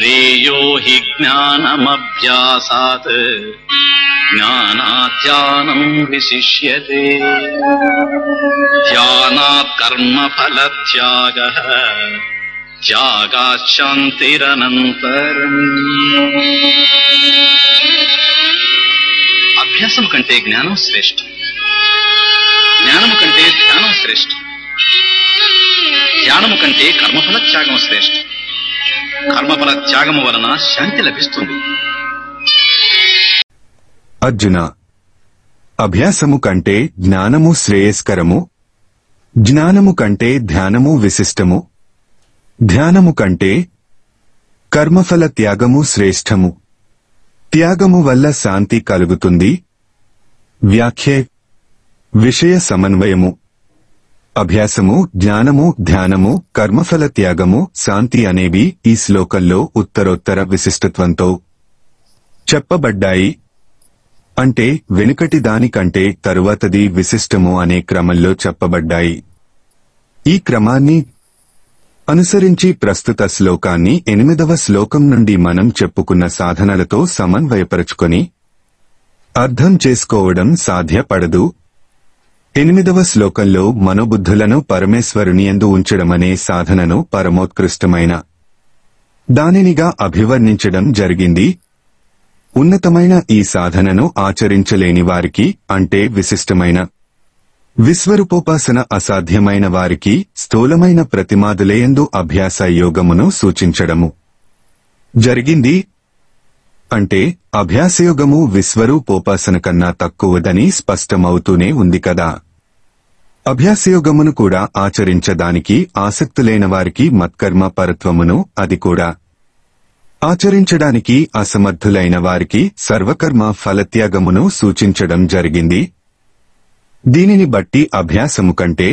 श्रेयो हि ज्ञानमभ्यासात् ज्ञानाध्यानम् विशिष्यते ध्यानात् कर्मफलत्यागः श्रेष्ठ ध्यानम् श्रेष्ठ श्रेष्ठे कण्ठे कर्मफलत्यागम् श्रेष्ठ కర్మఫల త్యాగము వలన శాంతి లభిస్తుంది అర్జున అభ్యాసము కంటే జ్ఞానము శ్రేయస్కరము జ్ఞానము కంటే ధ్యానము విశిష్టము ధ్యానము కంటే కర్మఫల త్యాగము శ్రేష్టము త్యాగము వల్ల శాంతి కలుగుతుంది వ్యాఖ్య విషయ సమన్వయము అభ్యాసము జ్ఞానము ధ్యానము కర్మఫల త్యాగము శాంతి అనేవి ఈ శ్లోకంలో ఉత్తరోత్తర విశిష్టత్వంతో చెప్పబడ్డాయి అంటే వెనుకటి దానికంటే తరువాతది విశిష్టము అనే క్రమంలో చెప్పబడ్డాయి ఈ క్రమాన్ని అనుసరించి ప్రస్తుత శ్లోకాన్ని ఎనిమిదవ శ్లోకం నుండి మనం చెప్పుకున్న సాధనలతో సమన్వయపరచుకొని అర్థం చేసుకోవడం సాధ్యపడదు ఎనిమిదవ శ్లోకంలో మనోబుద్ధులను పరమేశ్వరుని ఎందు ఉంచడమనే సాధనను పరమోత్కృష్టమైన దానినిగా అభివర్ణించడం జరిగింది ఉన్నతమైన ఈ సాధనను ఆచరించలేని వారికి అంటే విశిష్టమైన విశ్వరూపోపాసన అసాధ్యమైన వారికి స్థూలమైన ప్రతిమాదులేయందు అభ్యాస యోగమును సూచించడము జరిగింది అంటే అభ్యాసయోగము విశ్వరూపోపాసన కన్నా తక్కువదని స్పష్టమవుతూనే ఉంది కదా అభ్యాసయోగమును కూడా ఆచరించడానికి ఆసక్తులైన వారికి మత్కర్మ పరత్వమును అది కూడా ఆచరించడానికి అసమర్థులైన వారికి సర్వకర్మ ఫలత్యాగమును సూచించడం జరిగింది దీనిని బట్టి అభ్యాసము కంటే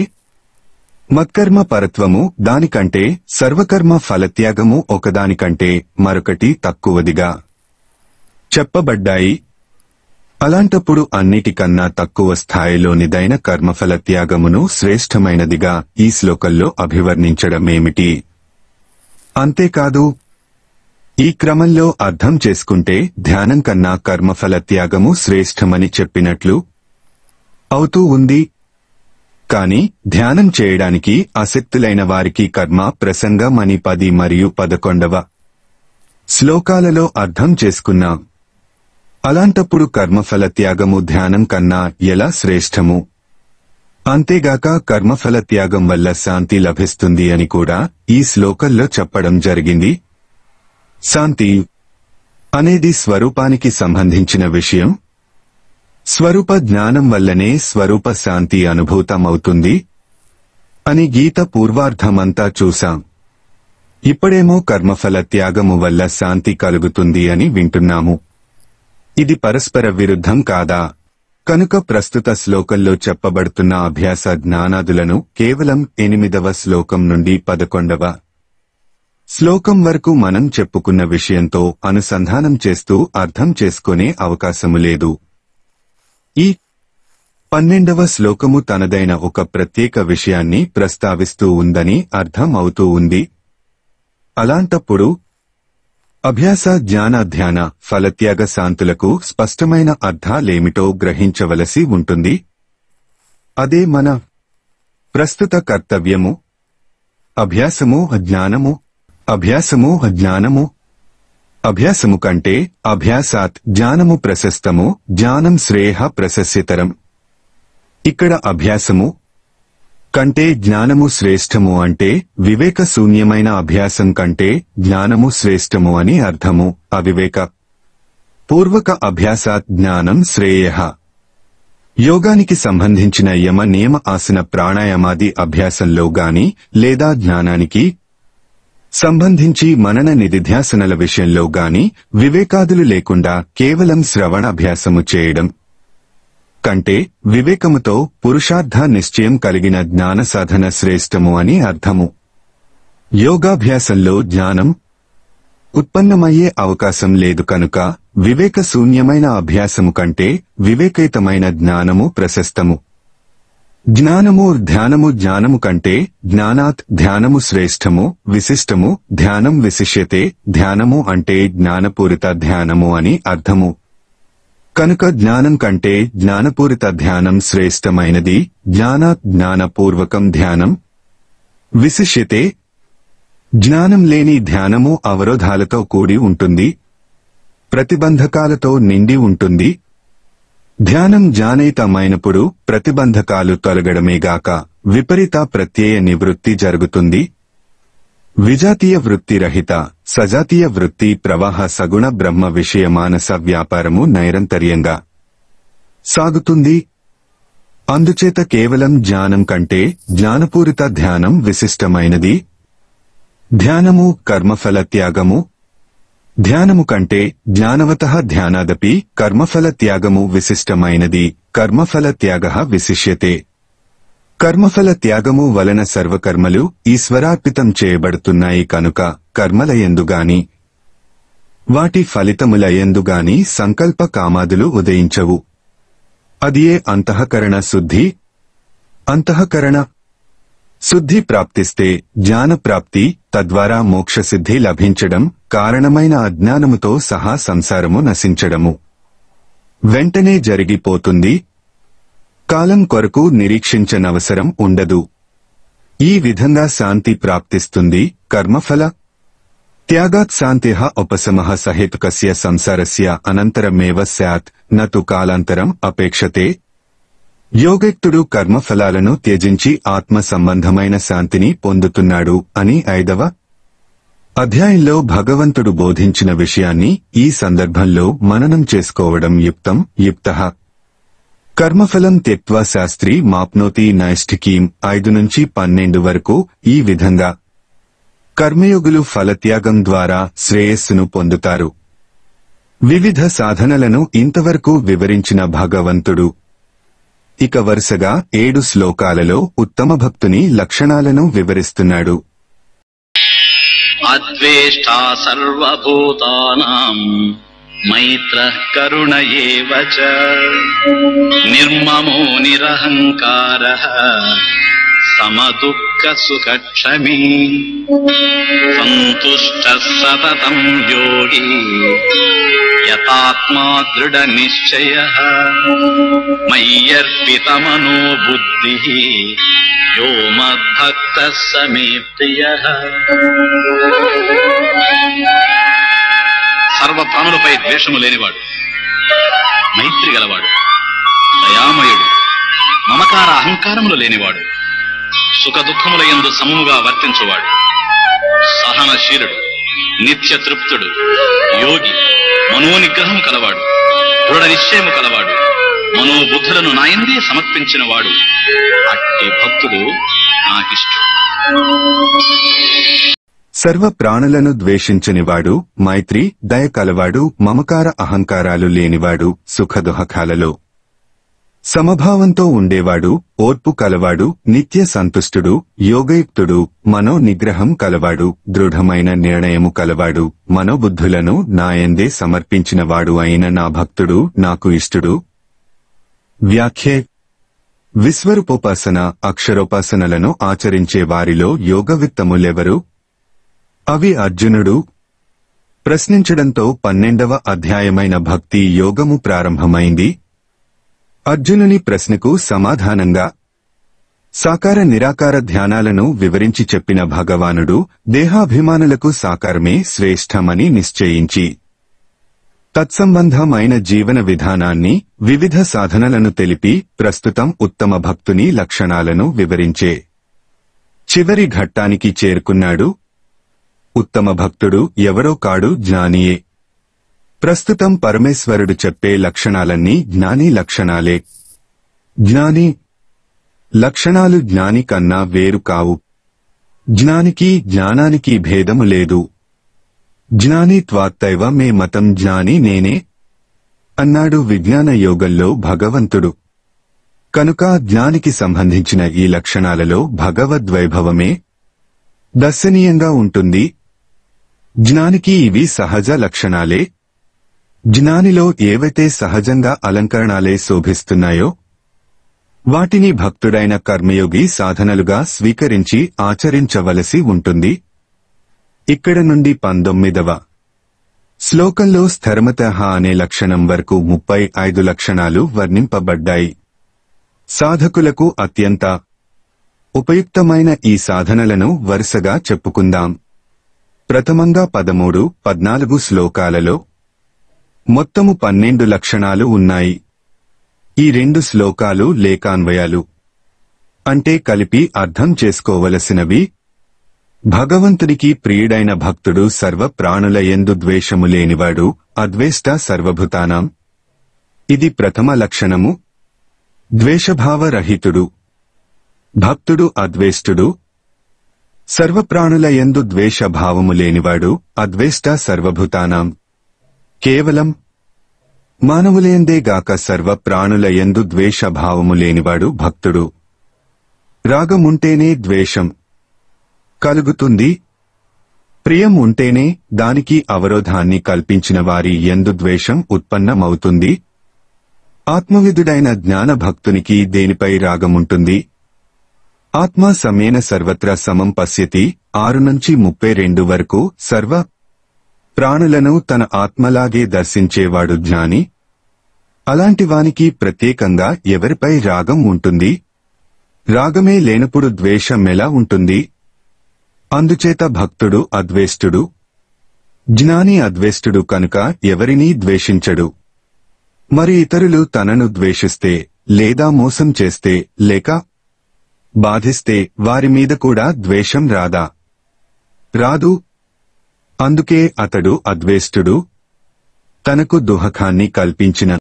మత్కర్మ పరత్వము దానికంటే సర్వకర్మ ఫలత్యాగము ఒకదానికంటే మరొకటి తక్కువదిగా చెప్పబడ్డాయి అలాంటప్పుడు అన్నిటికన్నా తక్కువ స్థాయిలోనిదైన కర్మఫల త్యాగమును శ్రేష్టమైనదిగా ఈ శ్లోకంలో అభివర్ణించడమేమిటి అంతేకాదు ఈ క్రమంలో అర్థం చేసుకుంటే ధ్యానం కన్నా కర్మఫల త్యాగము శ్రేష్టమని చెప్పినట్లు అవుతూ ఉంది కాని ధ్యానం చేయడానికి అసక్తులైన వారికి కర్మ ప్రసంగం అని పది మరియు పదకొండవ శ్లోకాలలో అర్థం చేసుకున్నాం అలాంటప్పుడు కర్మఫల త్యాగము ధ్యానం కన్నా ఎలా శ్రేష్టము అంతేగాక కర్మఫల త్యాగం వల్ల శాంతి లభిస్తుంది అని కూడా ఈ శ్లోకల్లో చెప్పడం జరిగింది శాంతి అనేది స్వరూపానికి సంబంధించిన విషయం స్వరూప జ్ఞానం వల్లనే స్వరూప శాంతి అనుభూతమవుతుంది అని గీత పూర్వార్థమంతా చూశాం ఇప్పుడేమో కర్మఫల త్యాగము వల్ల శాంతి కలుగుతుంది అని వింటున్నాము ఇది పరస్పర విరుద్ధం కాదా కనుక ప్రస్తుత శ్లోకంలో చెప్పబడుతున్న అభ్యాస జ్ఞానాదులను కేవలం ఎనిమిదవ శ్లోకం నుండి పదకొండవ శ్లోకం వరకు మనం చెప్పుకున్న విషయంతో అనుసంధానం చేస్తూ అర్థం చేసుకునే అవకాశము లేదు ఈ పన్నెండవ శ్లోకము తనదైన ఒక ప్రత్యేక విషయాన్ని ప్రస్తావిస్తూ ఉందని అర్థం అవుతూ ఉంది అలాంటప్పుడు అభ్యాస ధ్యాన ధ్యాన ఫలత్యాగ శాంతులకు స్పష్టమైన అర్థాలేమిటో గ్రహించవలసి ఉంటుంది అదే మన ప్రస్తుత కర్తవ్యము అభ్యాసము అజ్ఞానము అభ్యాసము అజ్ఞానము అభ్యాసము కంటే అభ్యాసాత్ జ్ఞానము ప్రశస్తము జ్ఞానం శ్రేయ ప్రశస్యతరం ఇక్కడ అభ్యాసము కంటే జ్ఞానము శ్రేష్టము అంటే వివేక శూన్యమైన అభ్యాసం కంటే జ్ఞానము శ్రేష్టము అని అర్థము అవివేక పూర్వక అభ్యాసాత్ జ్ఞానం శ్రేయ యోగానికి సంబంధించిన యమ నియమ ఆసన ప్రాణాయామాది అభ్యాసంలో గాని లేదా జ్ఞానానికి సంబంధించి మనన నిధిధ్యాసనల విషయంలో గాని వివేకాదులు లేకుండా కేవలం శ్రవణ అభ్యాసము చేయడం కంటే వివేకముతో పురుషార్థ నిశ్చయం కలిగిన జ్ఞాన సాధన శ్రేష్టము అని అర్థము యోగాభ్యాసంలో జ్ఞానం ఉత్పన్నమయ్యే అవకాశం లేదు కనుక వివేక శూన్యమైన అభ్యాసము కంటే వివేకయుతమైన జ్ఞానము ప్రశస్తము జ్ఞానము ధ్యానము జ్ఞానము కంటే జ్ఞానాత్ ధ్యానము శ్రేష్టము విశిష్టము ధ్యానం విశిష్యతే ధ్యానము అంటే జ్ఞానపూరిత ధ్యానము అని అర్థము కనుక జ్ఞానం కంటే జ్ఞానపూరిత ధ్యానం శ్రేష్టమైనది జ్ఞాన జ్ఞానపూర్వకం ధ్యానం విశిష్యతే జ్ఞానం లేని ధ్యానము అవరోధాలతో కూడి ఉంటుంది ప్రతిబంధకాలతో నిండి ఉంటుంది ధ్యానం జానయితమైనప్పుడు ప్రతిబంధకాలు తొలగడమేగాక విపరీత ప్రత్యయ నివృత్తి జరుగుతుంది విజాతీయ వృత్తి రహిత సజాతీయ వృత్తి ప్రవాహ సగుణ బ్రహ్మ విషయ మానస వ్యాపారము నైరంతర్యంగా సాగుతుంది అందుచేత కేవలం జ్ఞానం కంటే జ్ఞానపూరిత ధ్యానం విశిష్టమైనది ధ్యానము కర్మఫల త్యాగము ధ్యానము కంటే జ్ఞానవత ధ్యానాదపి కర్మఫల త్యాగము విశిష్టమైనది కర్మఫల త్యాగ విశిష్యతే కర్మఫల త్యాగము వలన సర్వకర్మలు ఈశ్వరార్పితం చేయబడుతున్నాయి కనుక కర్మలయందుగాని వాటి ఫలితములయందుగాని సంకల్ప కామాదులు ఉదయించవు అదియే అంతఃకరణ శుద్ధి అంతఃకరణ శుద్ధి ప్రాప్తిస్తే జ్ఞానప్రాప్తి తద్వారా మోక్షసిద్ధి లభించడం కారణమైన అజ్ఞానముతో సహా సంసారము నశించడము వెంటనే జరిగిపోతుంది కాలం కొరకు నిరీక్షించనవసరం ఉండదు ఈ విధంగా శాంతి ప్రాప్తిస్తుంది కర్మఫల త్యాగాత్ శాంతి ఉపశమః సహేతుకస్య సంసారస్య అనంతరమేవ స్యాత్ నతు కాలాంతరం అపేక్షతే యోగక్తుడు కర్మఫలాలను త్యజించి ఆత్మ సంబంధమైన శాంతిని పొందుతున్నాడు అని ఐదవ అధ్యాయంలో భగవంతుడు బోధించిన విషయాన్ని ఈ సందర్భంలో మననం చేసుకోవడం యుక్తం యుక్త కర్మఫలం తెత్వ శాస్త్రి మాప్నోతి నైష్ఠికీం ఐదు నుంచి పన్నెండు వరకు ఈ విధంగా కర్మయోగులు ఫలత్యాగం ద్వారా శ్రేయస్సును పొందుతారు వివిధ సాధనలను ఇంతవరకు వివరించిన భగవంతుడు ఇక వరుసగా ఏడు శ్లోకాలలో ఉత్తమ భక్తుని లక్షణాలను వివరిస్తున్నాడు అద్వేష్టా సర్వభూతానాం मैत्रः करुण एव च निर्ममो निरहङ्कारः समदुःखसुखक्षमी सन्तुष्ट सततम् योगी यतात्मा दृढनिश्चयः मय्यर्पितमनो बुद्धिः यो मद्भक्तः సర్వ ప్రాణులపై ద్వేషము లేనివాడు మైత్రి గలవాడు దయామయుడు మమకార అహంకారములు లేనివాడు సుఖ దుఃఖముల ఎందు సమముగా వర్తించువాడు సహనశీలుడు నిత్య తృప్తుడు యోగి మనోనిగ్రహము కలవాడు దృఢ నిశ్చయము కలవాడు మనోబుద్ధులను నాయందే సమర్పించిన వాడు అట్టి భక్తుడు నాకిష్టం సర్వ ప్రాణులను ద్వేషించనివాడు మైత్రి దయ కలవాడు మమకార అహంకారాలు లేనివాడు సుఖదుహకాలలో సమభావంతో ఉండేవాడు ఓర్పు కలవాడు నిత్య సంతుష్టుడు యోగయుక్తుడు మనో నిగ్రహం కలవాడు దృఢమైన నిర్ణయము కలవాడు మనోబుద్ధులను నాయందే సమర్పించినవాడు అయిన నా భక్తుడు నాకు ఇష్టుడు వ్యాఖ్యే విశ్వరూపోపాసన అక్షరోపాసనలను ఆచరించే వారిలో యోగవిత్తములెవరు అవి అర్జునుడు ప్రశ్నించడంతో పన్నెండవ అధ్యాయమైన భక్తి యోగము ప్రారంభమైంది అర్జునుని ప్రశ్నకు సమాధానంగా సాకార నిరాకార ధ్యానాలను వివరించి చెప్పిన భగవానుడు దేహాభిమానులకు సాకారమే శ్రేష్టమని నిశ్చయించి తత్సంబంధమైన జీవన విధానాన్ని వివిధ సాధనలను తెలిపి ప్రస్తుతం ఉత్తమ భక్తుని లక్షణాలను వివరించే చివరి ఘట్టానికి చేరుకున్నాడు ఉత్తమ భక్తుడు ఎవరో కాడు జ్ఞానియే ప్రస్తుతం పరమేశ్వరుడు చెప్పే లక్షణాలన్నీ జ్ఞాని లక్షణాలే జ్ఞాని లక్షణాలు జ్ఞాని కన్నా వేరు కావు జ్ఞానికి జ్ఞానానికి భేదము లేదు జ్ఞాని త్వాత్తైవ మే మతం జ్ఞాని నేనే అన్నాడు విజ్ఞాన యోగంలో భగవంతుడు కనుక జ్ఞానికి సంబంధించిన ఈ లక్షణాలలో భగవద్వైభవమే దర్శనీయంగా ఉంటుంది జ్ఞానికి ఇవి సహజ లక్షణాలే జ్ఞానిలో ఏవైతే సహజంగా అలంకరణాలే శోభిస్తున్నాయో వాటిని భక్తుడైన కర్మయోగి సాధనలుగా స్వీకరించి ఆచరించవలసి ఉంటుంది ఇక్కడ నుండి పంతొమ్మిదవ శ్లోకంలో స్థర్మతహ అనే లక్షణం వరకు ముప్పై ఐదు లక్షణాలు వర్ణింపబడ్డాయి సాధకులకు అత్యంత ఉపయుక్తమైన ఈ సాధనలను వరుసగా చెప్పుకుందాం ప్రథమంగా పదమూడు పద్నాలుగు శ్లోకాలలో మొత్తము పన్నెండు లక్షణాలు ఉన్నాయి ఈ రెండు శ్లోకాలు లేఖాన్వయాలు అంటే కలిపి అర్థం చేసుకోవలసినవి భగవంతునికి ప్రియుడైన భక్తుడు సర్వ ప్రాణుల ఎందు ద్వేషము లేనివాడు అద్వేష్ట సర్వభూతానాం ఇది ప్రథమ లక్షణము ద్వేషభావరహితుడు భక్తుడు అద్వేష్టుడు సర్వప్రాణుల ఎందు ద్వేష భావము లేనివాడు అద్వేష్ట సర్వభూతానాం కేవలం మానవులేందేగాక సర్వప్రాణుల ఎందు ద్వేష భావము లేనివాడు భక్తుడు రాగముంటేనే ద్వేషం కలుగుతుంది ప్రియం ఉంటేనే దానికి అవరోధాన్ని కల్పించిన వారి ఎందు ద్వేషం ఉత్పన్నమవుతుంది ఆత్మవిధుడైన జ్ఞానభక్తునికి దేనిపై రాగముంటుంది ఆత్మ సమేన సర్వత్రా సమం పశ్యతి ఆరు నుంచి ముప్పై రెండు వరకు సర్వ ప్రాణులను తన ఆత్మలాగే దర్శించేవాడు జ్ఞాని అలాంటి వానికి ప్రత్యేకంగా ఎవరిపై రాగం ఉంటుంది రాగమే లేనప్పుడు ద్వేషం ఎలా ఉంటుంది అందుచేత భక్తుడు అద్వేష్టుడు జ్ఞాని అద్వేష్టుడు కనుక ఎవరినీ ద్వేషించడు మరి ఇతరులు తనను ద్వేషిస్తే లేదా మోసం చేస్తే లేక బాధిస్తే వారి మీద కూడా ద్వేషం రాదా రాదు అందుకే అతడు అద్వేష్టుడు తనకు దుహఖాన్ని కల్పించిన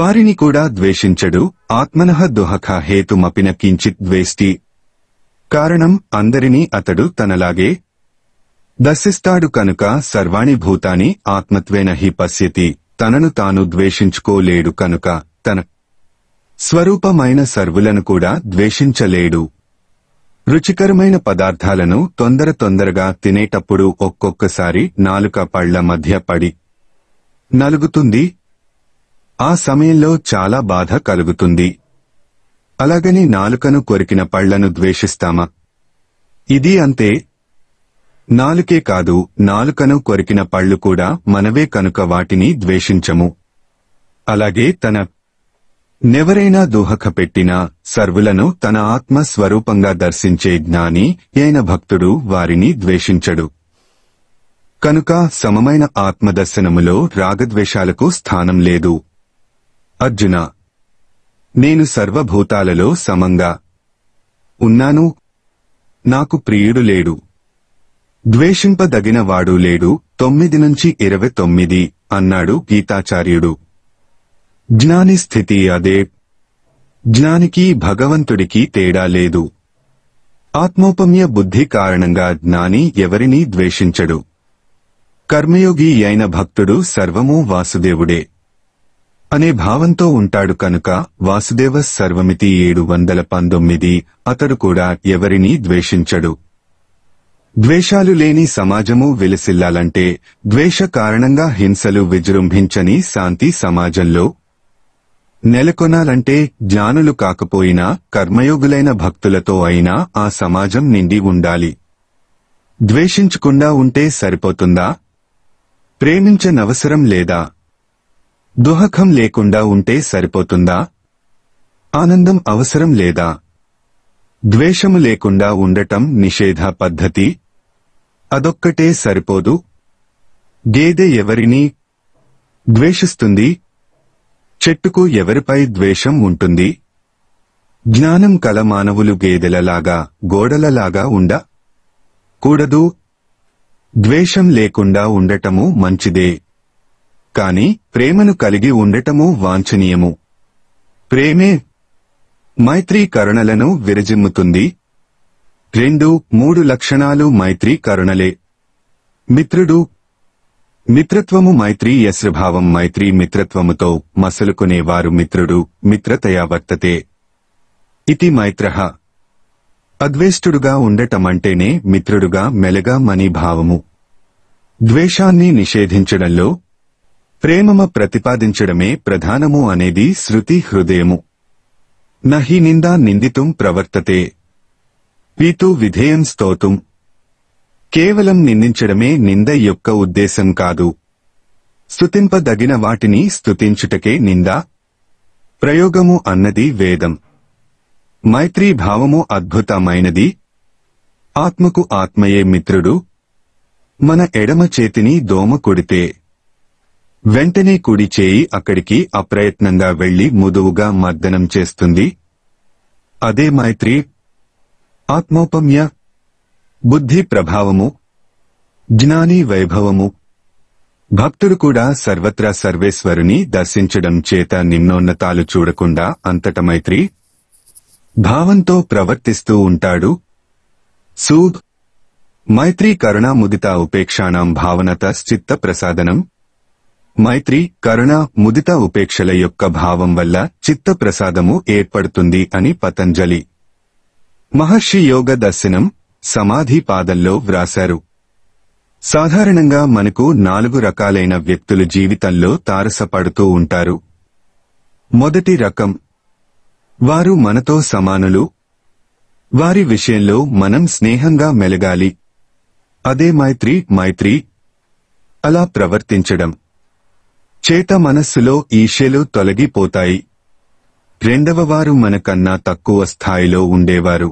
వారిని కూడా ద్వేషించడు ఆత్మనః దుహఖ హేతుమపిన కించిత్ ద్వేష్టి కారణం అందరినీ అతడు తనలాగే దశిస్తాడు కనుక సర్వాణి భూతాని ఆత్మత్వేన హి పశ్యతి తనను తాను ద్వేషించుకోలేడు కనుక తన స్వరూపమైన సర్వులను కూడా ద్వేషించలేడు రుచికరమైన పదార్థాలను తొందర తొందరగా తినేటప్పుడు ఒక్కొక్కసారి నాలుక పళ్ల మధ్య పడి నలుగుతుంది ఆ సమయంలో చాలా బాధ కలుగుతుంది అలాగని నాలుకను కొరికిన పళ్లను ద్వేషిస్తామా ఇది అంతే నాలుకే కాదు నాలుకను కొరికిన పళ్ళు కూడా మనవే కనుక వాటిని ద్వేషించము అలాగే తన నెవరైనా దోహక పెట్టినా సర్వులను తన ఆత్మ స్వరూపంగా దర్శించే జ్ఞాని అయిన భక్తుడు వారిని ద్వేషించడు కనుక సమమైన ఆత్మదర్శనములో రాగద్వేషాలకు స్థానం లేదు అర్జున నేను సర్వభూతాలలో సమంగా ఉన్నాను నాకు ప్రియుడు లేడు ద్వేషింపదగినవాడు లేడు తొమ్మిది నుంచి ఇరవై తొమ్మిది అన్నాడు గీతాచార్యుడు జ్ఞాని స్థితి అదే జ్ఞానికి భగవంతుడికి తేడా లేదు ఆత్మోపమ్య బుద్ధి కారణంగా జ్ఞాని ఎవరినీ ద్వేషించడు కర్మయోగి అయిన భక్తుడు సర్వము వాసుదేవుడే అనే భావంతో ఉంటాడు కనుక వాసుదేవ సర్వమితి ఏడు వందల పంతొమ్మిది అతడు కూడా ఎవరినీ ద్వేషించడు ద్వేషాలు లేని సమాజము విలసిల్లాలంటే ద్వేష కారణంగా హింసలు విజృంభించని శాంతి సమాజంలో నెలకొనాలంటే జ్ఞానులు కాకపోయినా కర్మయోగులైన భక్తులతో అయినా ఆ సమాజం నిండి ఉండాలి ద్వేషించకుండా ఉంటే సరిపోతుందా ప్రేమించనవసరం లేదా దుహకం లేకుండా ఉంటే సరిపోతుందా ఆనందం అవసరం లేదా ద్వేషము లేకుండా ఉండటం నిషేధ పద్ధతి అదొక్కటే సరిపోదు గేదె ఎవరిని ద్వేషిస్తుంది చెట్టుకు ఎవరిపై ద్వేషం ఉంటుంది జ్ఞానం కల మానవులు గేదెలలాగా గోడలలాగా ఉండ కూడదు ద్వేషం లేకుండా ఉండటము మంచిదే కాని ప్రేమను కలిగి ఉండటము వాంఛనీయము ప్రేమే మైత్రీ కరుణలను విరజిమ్ముతుంది రెండు మూడు లక్షణాలు మైత్రీ కరుణలే మిత్రుడు మిత్రత్వము మైత్రి యశ్రభావం మైత్రి మిత్రత్వముతో మసలుకునేవారు మిత్రుడు మిత్రతయా వర్తతే ఇది మైత్ర అద్వేష్టుడుగా ఉండటమంటేనే మిత్రుడుగా మెలగా మనీ భావము ద్వేషాన్ని నిషేధించడంలో ప్రేమమ ప్రతిపాదించడమే ప్రధానము అనేది శృతి హృదయము నహి నిందా నిందితుం ప్రవర్తతే పీతు విధేయం స్తోతుం కేవలం నిందించడమే నింద యొక్క ఉద్దేశం కాదు స్తుతింపదగిన వాటిని స్తుతించుటకే నింద ప్రయోగము అన్నది వేదం మైత్రీ భావము అద్భుతమైనది ఆత్మకు ఆత్మయే మిత్రుడు మన ఎడమ చేతిని దోమ కొడితే వెంటనే కుడి చేయి అక్కడికి అప్రయత్నంగా వెళ్లి ముదువుగా మర్దనం చేస్తుంది అదే మైత్రి ఆత్మోపమ్య బుద్ధి ప్రభావము జ్ఞాని వైభవము భక్తుడు కూడా సర్వత్రా సర్వేశ్వరుని దర్శించడం చేత నిన్నోన్నతాలు చూడకుండా అంతట మైత్రి భావంతో ప్రవర్తిస్తూ ఉంటాడు సూబ్ మైత్రి కరుణాముదిత ముదిత ఉపేక్షాణం భావనత చిత్త ప్రసాదనం మైత్రి కరుణ ముదిత ఉపేక్షల యొక్క భావం వల్ల చిత్త ప్రసాదము ఏర్పడుతుంది అని పతంజలి మహర్షి యోగ దర్శనం సమాధి పాదల్లో వ్రాశారు సాధారణంగా మనకు నాలుగు రకాలైన వ్యక్తులు జీవితంలో తారసపడుతూ ఉంటారు మొదటి రకం వారు మనతో సమానులు వారి విషయంలో మనం స్నేహంగా మెలగాలి అదే మైత్రి మైత్రి అలా ప్రవర్తించడం చేత మనస్సులో ఈషెలు తొలగిపోతాయి రెండవ వారు మనకన్నా తక్కువ స్థాయిలో ఉండేవారు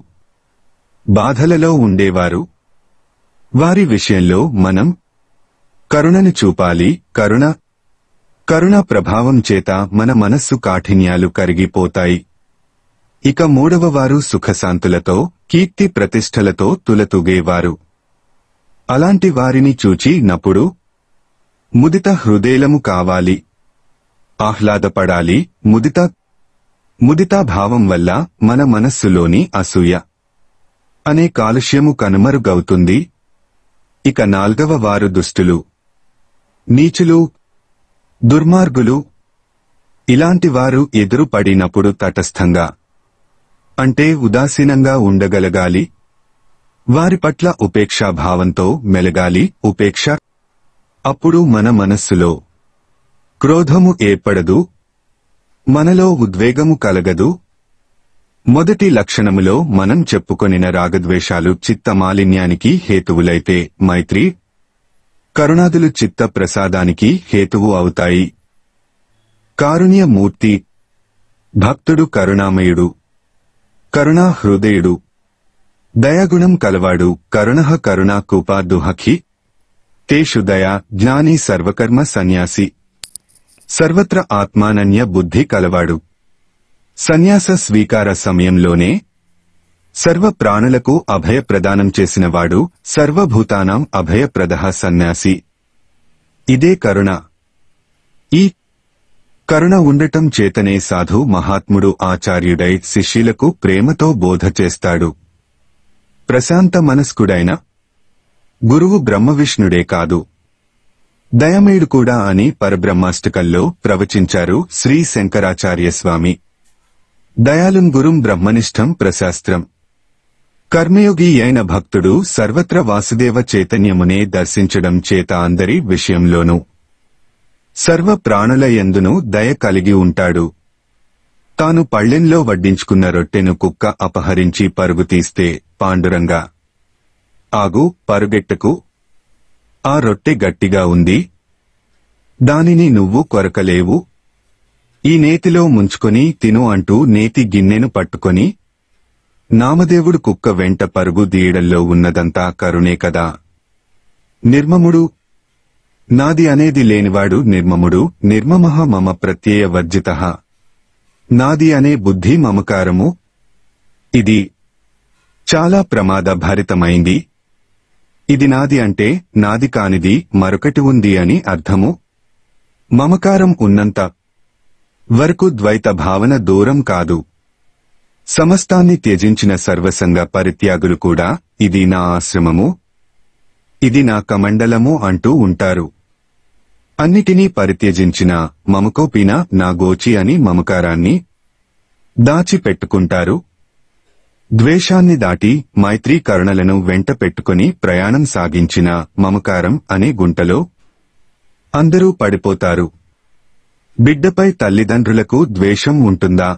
బాధలలో ఉండేవారు వారి విషయంలో మనం కరుణను చూపాలి కరుణ కరుణ ప్రభావం చేత మన మనస్సు కాఠిన్యాలు కరిగిపోతాయి ఇక మూడవ వారు సుఖశాంతులతో కీర్తి ప్రతిష్టలతో తులతుగేవారు అలాంటి వారిని చూచినప్పుడు ముదిత హృదయలము కావాలి ఆహ్లాదపడాలి ముదిత ముదితాభావం వల్ల మన మనస్సులోని అసూయ అనే కాలుష్యము కనుమరుగవుతుంది ఇక నాల్గవ వారు దుష్టులు నీచులు దుర్మార్గులు ఇలాంటి వారు ఎదురు పడినప్పుడు తటస్థంగా అంటే ఉదాసీనంగా ఉండగలగాలి వారి పట్ల ఉపేక్షాభావంతో మెలగాలి ఉపేక్ష అప్పుడు మన మనస్సులో క్రోధము ఏర్పడదు మనలో ఉద్వేగము కలగదు మొదటి లక్షణములో మనం చెప్పుకొనిన రాగద్వేషాలు చిత్త మాలిన్యానికి హేతువులైతే మైత్రి కరుణాదులు చిత్త ప్రసాదానికి హేతువు అవుతాయి కారుణ్యమూర్తి భక్తుడు కరుణామయుడు కరుణాహృదయుడు హృదయుడు దయాగుణం కలవాడు కరుణ కరుణా కూపాదుహఖి తేషు దయా జ్ఞాని సర్వకర్మ సన్యాసి సర్వత్ర ఆత్మానన్య బుద్ధి కలవాడు సన్యాస స్వీకార సమయంలోనే సర్వ ప్రాణులకు అభయ ప్రదానం చేసినవాడు సర్వభూతానం అభయప్రద సన్యాసి ఇదే కరుణ ఈ కరుణ ఉండటం చేతనే సాధు మహాత్ముడు ఆచార్యుడై శిష్యులకు ప్రేమతో బోధ చేస్తాడు ప్రశాంత మనస్కుడైన గురువు బ్రహ్మవిష్ణుడే కాదు దయమేడు కూడా అని పరబ్రహ్మాష్టకల్లో ప్రవచించారు శ్రీ శంకరాచార్యస్వామి దయాళుం గురుం బ్రహ్మనిష్టం ప్రశాస్త్రం కర్మయోగి అయిన భక్తుడు సర్వత్ర వాసుదేవ చైతన్యమునే దర్శించడం చేత అందరి విషయంలోనూ సర్వ ప్రాణుల ఎందును దయ కలిగి ఉంటాడు తాను పళ్ళెంలో వడ్డించుకున్న రొట్టెను కుక్క అపహరించి పరుగు తీస్తే పాండురంగా ఆగు పరుగెట్టకు ఆ రొట్టె గట్టిగా ఉంది దానిని నువ్వు కొరకలేవు ఈ నేతిలో ముంచుకొని తిను అంటూ నేతి గిన్నెను పట్టుకొని నామదేవుడు కుక్క వెంట పరుగు దీయడంలో ఉన్నదంతా కరుణే కదా నిర్మముడు నాది అనేది లేనివాడు నిర్మముడు నిర్మమహ మమ ప్రత్యయ వర్జిత నాది అనే బుద్ధి మమకారము ఇది చాలా ప్రమాద భరితమైంది ఇది నాది అంటే నాది కానిది మరొకటి ఉంది అని అర్థము మమకారం ఉన్నంత వరకు ద్వైత భావన దూరం కాదు సమస్తాన్ని త్యజించిన సర్వసంగ పరిత్యాగులు కూడా ఇది నా ఆశ్రమము ఇది నా కమండలము అంటూ ఉంటారు అన్నిటినీ పరిత్యజించిన మమకోపిన నా గోచి అని మమకారాన్ని దాచిపెట్టుకుంటారు ద్వేషాన్ని దాటి మైత్రీకరణలను వెంట పెట్టుకుని ప్రయాణం సాగించిన మమకారం అనే గుంటలో అందరూ పడిపోతారు బిడ్డపై తల్లిదండ్రులకు ద్వేషం ఉంటుందా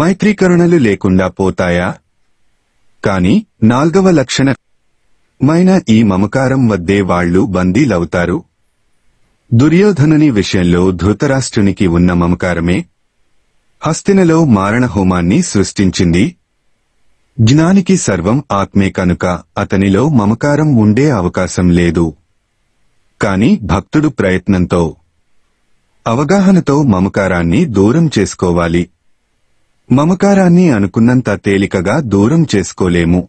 మైత్రీకరణలు లేకుండా పోతాయా కాని నాల్గవ లక్షణ మైన ఈ మమకారం వద్దే వాళ్లు బందీలవుతారు దుర్యోధనుని విషయంలో ధృతరాష్ట్రునికి ఉన్న మమకారమే హస్తినలో మారణహోమాన్ని సృష్టించింది జ్ఞానికి సర్వం ఆత్మే కనుక అతనిలో మమకారం ఉండే అవకాశం లేదు కాని భక్తుడు ప్రయత్నంతో అవగాహనతో మమకారాన్ని దూరం చేసుకోవాలి మమకారాన్ని అనుకున్నంత తేలికగా దూరం చేసుకోలేము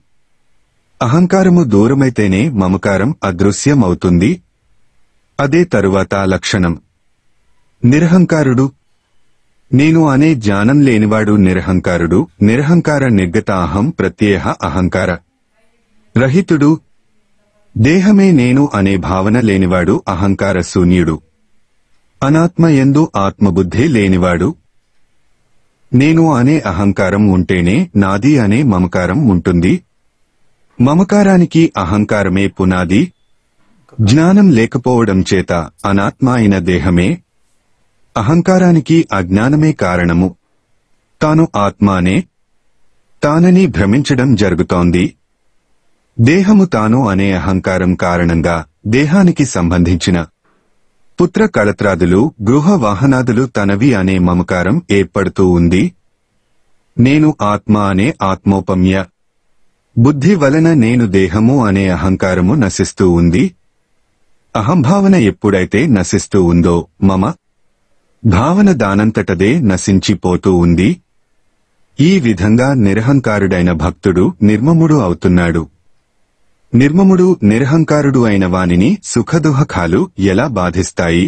అహంకారము దూరమైతేనే మమకారం అదృశ్యమవుతుంది అదే తరువాత లక్షణం నిరహంకారుడు నేను అనే జ్ఞానం లేనివాడు నిరహంకారుడు నిరహంకార నిర్గత అహం ప్రత్యేహ అహంకార రహితుడు దేహమే నేను అనే భావన లేనివాడు అహంకార శూన్యుడు అనాత్మ ఎందు ఆత్మబుద్ధి లేనివాడు నేను అనే అహంకారం ఉంటేనే నాది అనే మమకారం ఉంటుంది మమకారానికి అహంకారమే పునాది జ్ఞానం లేకపోవడం చేత అనాత్మ అయిన దేహమే అహంకారానికి అజ్ఞానమే కారణము తాను ఆత్మానే తానని భ్రమించడం జరుగుతోంది దేహము తాను అనే అహంకారం కారణంగా దేహానికి సంబంధించిన పుత్ర కళత్రాదులు గృహ వాహనాదులు తనవి అనే మమకారం ఏర్పడుతూ ఉంది నేను ఆత్మ అనే ఆత్మోపమ్య బుద్ధి వలన నేను దేహము అనే అహంకారము నశిస్తూ ఉంది అహంభావన ఎప్పుడైతే నశిస్తూ ఉందో మమ భావన దానంతటదే నశించిపోతూ ఉంది ఈ విధంగా నిరహంకారుడైన భక్తుడు నిర్మముడు అవుతున్నాడు నిర్మముడు నిరహంకారుడు అయిన వానిని సుఖదుహకాలు ఎలా బాధిస్తాయి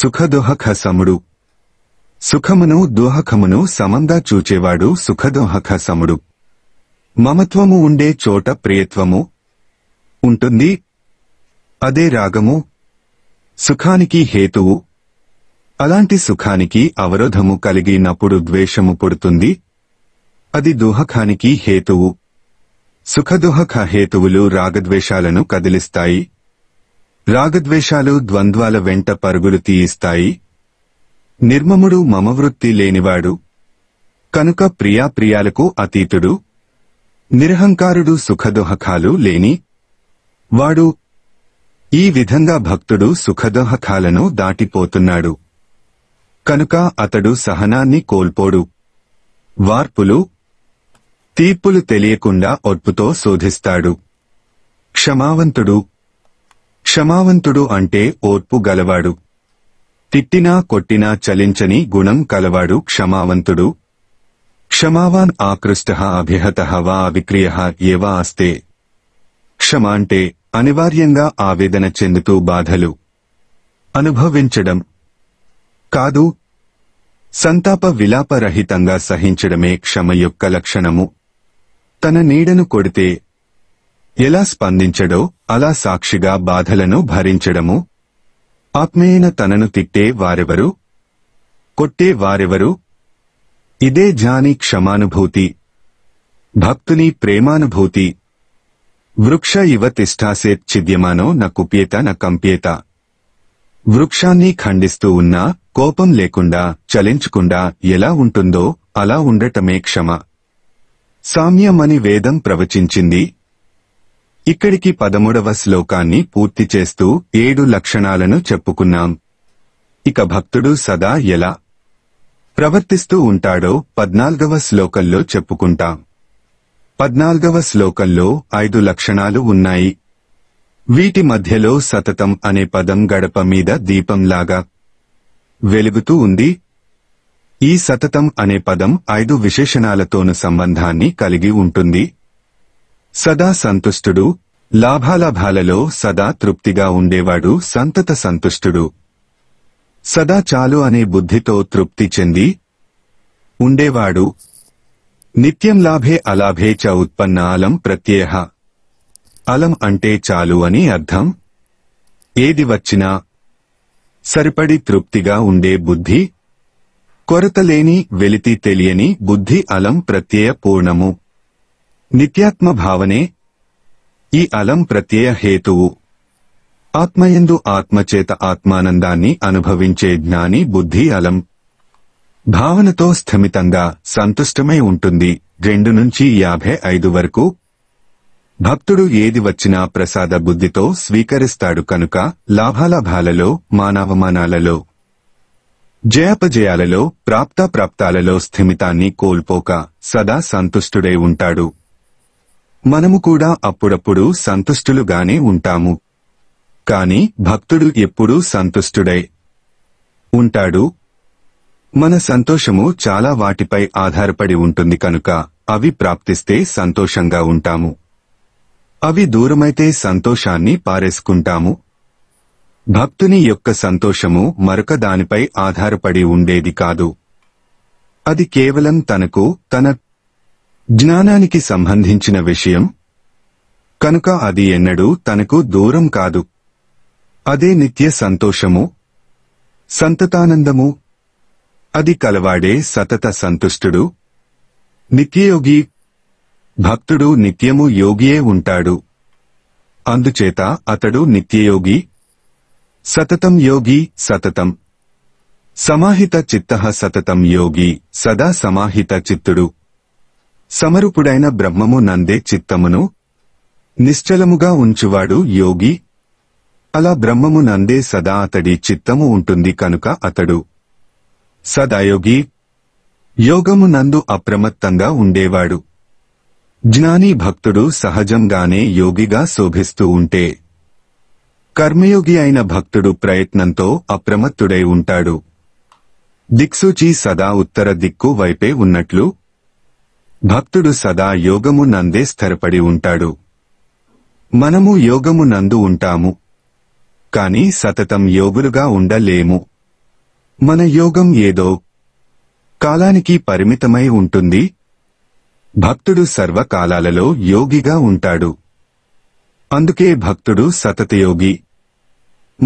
సుఖదుహక సముడు సుఖమును దోహకమును సమందా చూచేవాడు సుఖదోహక సముడు మమత్వము ఉండే చోట ప్రియత్వము ఉంటుంది అదే రాగము సుఖానికి హేతువు అలాంటి సుఖానికి అవరోధము కలిగినప్పుడు ద్వేషము పుడుతుంది అది దోహఖానికి హేతువు సుఖదుహక హేతువులు రాగద్వేషాలను కదిలిస్తాయి రాగద్వేషాలు ద్వంద్వాల వెంట పరుగులు తీయిస్తాయి నిర్మముడు మమవృత్తి లేనివాడు కనుక ప్రియాప్రియాలకు అతీతుడు నిరహంకారుడు సుఖదోహకాలు లేని వాడు ఈ విధంగా భక్తుడు సుఖదోహకాలను దాటిపోతున్నాడు కనుక అతడు సహనాన్ని కోల్పోడు వార్పులు తీర్పులు తెలియకుండా ఒడ్పుతో శోధిస్తాడు క్షమావంతుడు క్షమావంతుడు అంటే ఓర్పు గలవాడు తిట్టినా కొట్టినా చలించని గుణం కలవాడు క్షమావంతుడు క్షమావాన్ ఆకృష్ట అభిహత వా అవిక్రియ ఏవా అస్తే క్షమ అంటే అనివార్యంగా ఆవేదన చెందుతూ బాధలు అనుభవించడం కాదు సంతాప విలాపరహితంగా సహించడమే క్షమ యొక్క లక్షణము తన నీడను కొడితే ఎలా స్పందించడో అలా సాక్షిగా బాధలను భరించడము ఆత్మేయన తనను తిట్టే వారెవరు కొట్టే వారెవరు ఇదే జాని క్షమానుభూతి భక్తుని ప్రేమానుభూతి వృక్ష ఇవ తిష్టాసేత్ చిద్యమానో న కుప్యేత న కంప్యేత వృక్షాన్ని ఖండిస్తూ ఉన్నా కోపం లేకుండా చలించకుండా ఎలా ఉంటుందో అలా ఉండటమే క్షమ సామ్యమని వేదం ప్రవచించింది ఇక్కడికి పదమూడవ శ్లోకాన్ని పూర్తి చేస్తూ ఏడు లక్షణాలను చెప్పుకున్నాం ఇక భక్తుడు సదా ఎలా ప్రవర్తిస్తూ ఉంటాడో పద్నాల్గవ శ్లోకంలో చెప్పుకుంటాం పద్నాల్గవ శ్లోకంలో ఐదు లక్షణాలు ఉన్నాయి వీటి మధ్యలో సతతం అనే పదం గడప మీద దీపంలాగా వెలుగుతూ ఉంది ఈ సతతం అనే పదం ఐదు విశేషణాలతోను సంబంధాన్ని కలిగి ఉంటుంది సదా సంతుష్టుడు లాభాలాభాలలో సదా తృప్తిగా ఉండేవాడు సంతత సంతుష్టుడు సదా చాలు అనే బుద్ధితో తృప్తి చెంది ఉండేవాడు నిత్యం లాభే అలాభే చ ఉత్పన్న అలం ప్రత్యేహ అలం అంటే చాలు అని అర్థం ఏది వచ్చినా సరిపడి తృప్తిగా ఉండే బుద్ధి కొరతలేని వెలితి తెలియని బుద్ధి అలం ప్రత్యయ పూర్ణము నిత్యాత్మ భావనే ఈ అలం ప్రత్యయ హేతువు ఆత్మయందు ఆత్మచేత ఆత్మానందాన్ని అనుభవించే జ్ఞాని బుద్ధి అలం భావనతో స్థమితంగా సంతుష్టమై ఉంటుంది రెండు నుంచి యాభై ఐదు వరకు భక్తుడు ఏది వచ్చినా ప్రసాద బుద్ధితో స్వీకరిస్తాడు కనుక లాభాలాభాలలో మానవమానాలలో జయాపజయాలలో ప్రాప్తాప్రాప్తాలలో స్థిమితాన్ని కోల్పోక సదా సంతుష్టుడై ఉంటాడు మనము కూడా అప్పుడప్పుడు సంతుష్టులుగానే ఉంటాము కాని భక్తుడు ఎప్పుడూ సంతుష్టుడై ఉంటాడు మన సంతోషము చాలా వాటిపై ఆధారపడి ఉంటుంది కనుక అవి ప్రాప్తిస్తే సంతోషంగా ఉంటాము అవి దూరమైతే సంతోషాన్ని పారేసుకుంటాము భక్తుని యొక్క సంతోషము మరొక దానిపై ఆధారపడి ఉండేది కాదు అది కేవలం తనకు తన జ్ఞానానికి సంబంధించిన విషయం కనుక అది ఎన్నడూ తనకు దూరం కాదు అదే నిత్య సంతోషము సంతతానందము అది కలవాడే సతత సంతుష్టుడు నిత్యయోగి భక్తుడు నిత్యము యోగియే ఉంటాడు అందుచేత అతడు నిత్యయోగి సతతం యోగి సతతం సమాహిత చిత్త సతతం యోగి సదా సమాహిత చిత్తుడు సమరూపుడైన బ్రహ్మము నందే చిత్తమును నిశ్చలముగా ఉంచువాడు యోగి అలా బ్రహ్మము నందే సదా అతడి చిత్తము ఉంటుంది కనుక అతడు సదాయోగి యోగము నందు అప్రమత్తంగా ఉండేవాడు జ్ఞానీ భక్తుడు సహజంగానే యోగిగా శోభిస్తూ ఉంటే కర్మయోగి అయిన భక్తుడు ప్రయత్నంతో అప్రమత్తుడై ఉంటాడు దిక్సూచి సదా ఉత్తర దిక్కు వైపే ఉన్నట్లు భక్తుడు సదా యోగము నందే స్థిరపడి ఉంటాడు మనము యోగము నందు ఉంటాము కాని సతతం యోగులుగా ఉండలేము మన యోగం ఏదో కాలానికి పరిమితమై ఉంటుంది భక్తుడు సర్వకాలాలలో యోగిగా ఉంటాడు అందుకే భక్తుడు సతతయోగి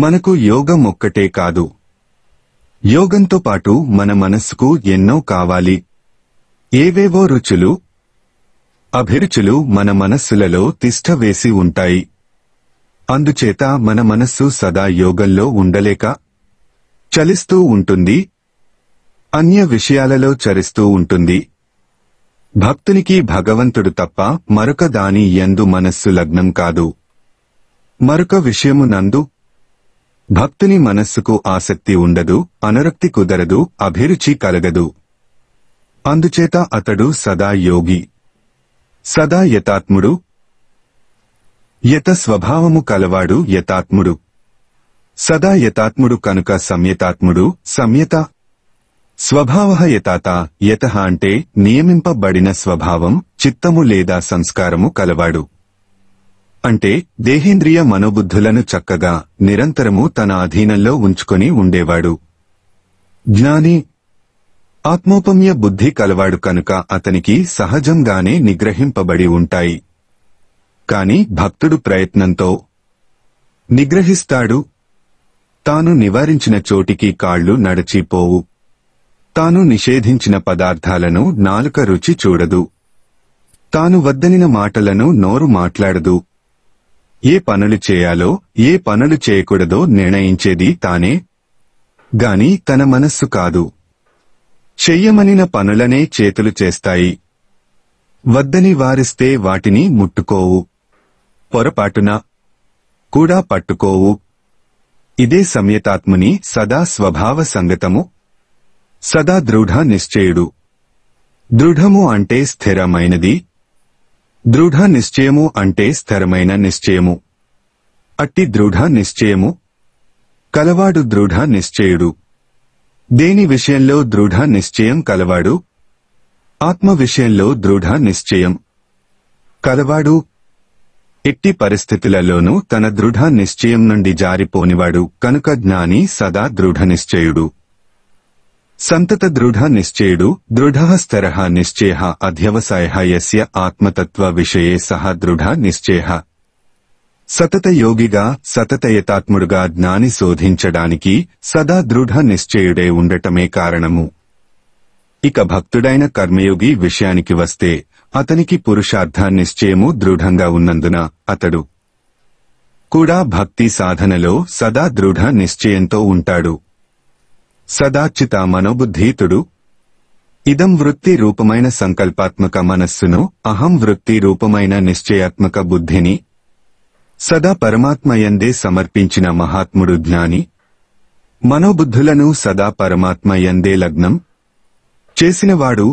మనకు యోగం ఒక్కటే కాదు యోగంతో పాటు మన మనస్సుకు ఎన్నో కావాలి ఏవేవో రుచులు అభిరుచులు మన మనస్సులలో తిష్ట వేసి ఉంటాయి అందుచేత మన మనస్సు సదా యోగంలో ఉండలేక చలిస్తూ ఉంటుంది అన్య విషయాలలో చరిస్తూ ఉంటుంది భక్తునికి భగవంతుడు తప్ప మరొక దాని ఎందు మనస్సు లగ్నం కాదు మరొక విషయము నందు భక్తుని మనస్సుకు ఆసక్తి ఉండదు అనరక్తి కుదరదు అభిరుచి కలగదు అందుచేత అతడు సదా యోగి సదా యథాత్ముడు యత స్వభావము కలవాడు యథాత్ముడు సదా యథాత్ముడు కనుక సంయతాత్ముడు సంయత స్వభావ యథాత యత అంటే నియమింపబడిన స్వభావం చిత్తము లేదా సంస్కారము కలవాడు అంటే దేహేంద్రియ మనోబుద్ధులను చక్కగా నిరంతరము తన అధీనంలో ఉంచుకొని ఉండేవాడు జ్ఞాని ఆత్మోపమ్య బుద్ధి కలవాడు కనుక అతనికి సహజంగానే నిగ్రహింపబడి ఉంటాయి కాని భక్తుడు ప్రయత్నంతో నిగ్రహిస్తాడు తాను నివారించిన చోటికి కాళ్లు నడచిపోవు తాను నిషేధించిన పదార్థాలను నాలుక రుచి చూడదు తాను వద్దనిన మాటలను నోరు మాట్లాడదు ఏ పనులు చేయాలో ఏ పనులు చేయకూడదో నిర్ణయించేది తానే గాని తన మనస్సు కాదు చెయ్యమనిన పనులనే చేతులు చేస్తాయి వద్దని వారిస్తే వాటిని ముట్టుకోవు పొరపాటున కూడా పట్టుకోవు ఇదే సమ్యతాత్ముని సదా స్వభావ సంగతము సదా దృఢ నిశ్చయుడు దృఢము అంటే స్థిరమైనది దృఢ నిశ్చయము అంటే స్థిరమైన నిశ్చయము అట్టి దృఢ నిశ్చయము కలవాడు దృఢ నిశ్చయుడు దేని విషయంలో దృఢ నిశ్చయం కలవాడు ఆత్మ విషయంలో దృఢ నిశ్చయం కలవాడు ఎట్టి పరిస్థితులలోనూ తన దృఢ నిశ్చయం నుండి జారిపోనివాడు కనుక జ్ఞాని సదా దృఢ నిశ్చయుడు సంతత దృఢ నిశ్చయుడు దృఢ దృఢస్తర నిశ్చయ అధ్యవసాయ ఆత్మతత్వ విషయే సహ దృఢ నిశ్చయ సతత యోగిగా సతత జ్ఞాని శోధించడానికి సదా దృఢ నిశ్చయుడే ఉండటమే కారణము ఇక భక్తుడైన కర్మయోగి విషయానికి వస్తే అతనికి పురుషార్థ నిశ్చయము దృఢంగా ఉన్నందున అతడు కూడా భక్తి సాధనలో సదా దృఢ నిశ్చయంతో ఉంటాడు సదాచిత మనోబుద్ధీతుడు ఇదం వృత్తి రూపమైన సంకల్పాత్మక మనస్సును అహం వృత్తి రూపమైన నిశ్చయాత్మక బుద్ధిని సదా పరమాత్మయందే సమర్పించిన మహాత్ముడు జ్ఞాని మనోబుద్ధులను సదా పరమాత్మయందే లగ్నం చేసినవాడు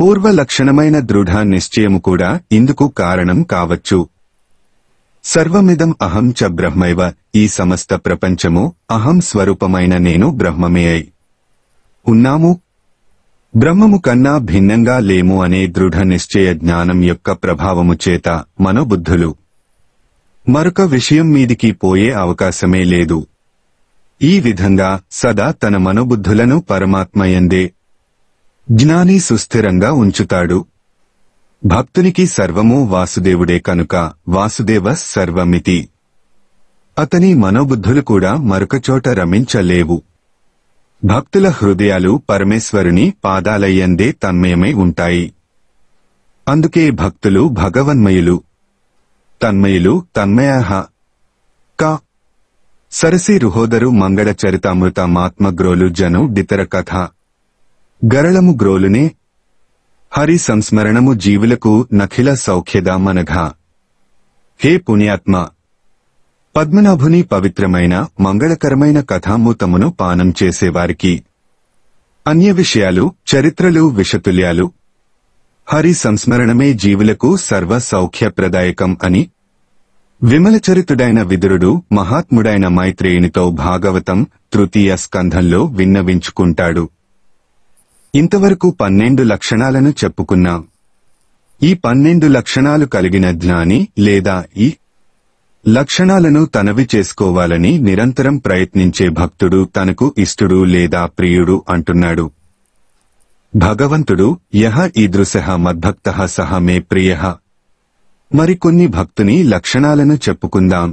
పూర్వ లక్షణమైన దృఢ నిశ్చయము కూడా ఇందుకు కారణం కావచ్చు సర్వమిదం అహం చ బ్రహ్మైవ ఈ సమస్త ప్రపంచము అహం స్వరూపమైన నేను బ్రహ్మమే అయి ఉన్నాము బ్రహ్మము కన్నా భిన్నంగా లేము అనే దృఢ నిశ్చయ జ్ఞానం యొక్క ప్రభావము చేత మనోబుద్ధులు మరొక విషయం మీదికి పోయే అవకాశమే లేదు ఈ విధంగా సదా తన మనోబుద్ధులను పరమాత్మయందే జ్ఞాని సుస్థిరంగా ఉంచుతాడు భక్తునికి సర్వము వాసుదేవుడే కనుక వాసుదేవ సర్వమితి అతని మనోబుద్ధులు కూడా మరొకచోట రమించలేవు భక్తుల హృదయాలు పరమేశ్వరుని పాదాలయ్యందే తన్మయమై ఉంటాయి అందుకే భక్తులు భగవన్మయులు తన్మయులు తన్మయాహ కా సరసి రుహోదరు మంగళ చరితామృత మాత్మగ్రోలు జను డితర కథ గరళము గ్రోలునే హరి సంస్మరణము జీవులకు నఖిల సౌఖ్యదామనఘా హే పుణ్యాత్మ పద్మనాభుని పవిత్రమైన మంగళకరమైన కథామూతమును పానం చేసేవారికి అన్య విషయాలు చరిత్రలు విషతుల్యాలు హరి సంస్మరణమే జీవులకు సర్వ సౌఖ్యప్రదాయకం అని విమలచరితుడైన విదురుడు మహాత్ముడైన మైత్రేయునితో భాగవతం తృతీయ స్కంధంలో విన్నవించుకుంటాడు ఇంతవరకు పన్నెండు లక్షణాలను చెప్పుకున్నాం ఈ పన్నెండు లక్షణాలు కలిగిన జ్ఞాని లేదా ఈ లక్షణాలను తనవి చేసుకోవాలని నిరంతరం ప్రయత్నించే భక్తుడు తనకు ఇష్టుడు లేదా ప్రియుడు అంటున్నాడు భగవంతుడు యహ ఈదృశ మద్భక్త సహ మే ప్రియ మరికొన్ని భక్తుని లక్షణాలను చెప్పుకుందాం